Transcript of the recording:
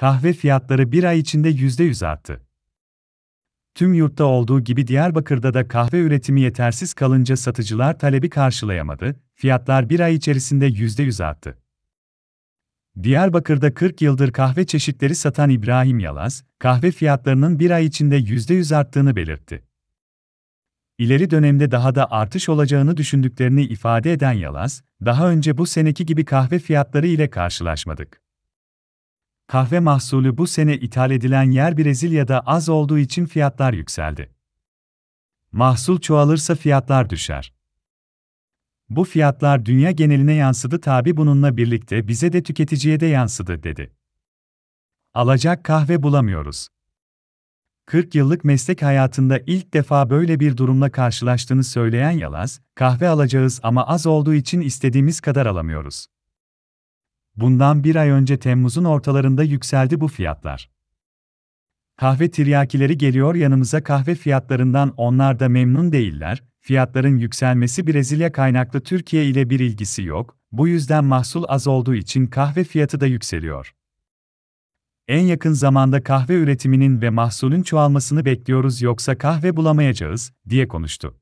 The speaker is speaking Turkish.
kahve fiyatları bir ay içinde yüzde yüz arttı. Tüm yurtta olduğu gibi Diyarbakır'da da kahve üretimi yetersiz kalınca satıcılar talebi karşılayamadı, fiyatlar bir ay içerisinde yüzde yüz arttı. Diyarbakır'da 40 yıldır kahve çeşitleri satan İbrahim Yalaz, kahve fiyatlarının bir ay içinde yüzde yüz arttığını belirtti. İleri dönemde daha da artış olacağını düşündüklerini ifade eden Yalaz, daha önce bu seneki gibi kahve fiyatları ile karşılaşmadık. Kahve mahsulü bu sene ithal edilen yer Brezilya'da az olduğu için fiyatlar yükseldi. Mahsul çoğalırsa fiyatlar düşer. Bu fiyatlar dünya geneline yansıdı tabi bununla birlikte bize de tüketiciye de yansıdı dedi. Alacak kahve bulamıyoruz. 40 yıllık meslek hayatında ilk defa böyle bir durumla karşılaştığını söyleyen Yalaz, kahve alacağız ama az olduğu için istediğimiz kadar alamıyoruz. Bundan bir ay önce Temmuz'un ortalarında yükseldi bu fiyatlar. Kahve tiryakileri geliyor yanımıza kahve fiyatlarından onlar da memnun değiller, fiyatların yükselmesi Brezilya kaynaklı Türkiye ile bir ilgisi yok, bu yüzden mahsul az olduğu için kahve fiyatı da yükseliyor. En yakın zamanda kahve üretiminin ve mahsulün çoğalmasını bekliyoruz yoksa kahve bulamayacağız, diye konuştu.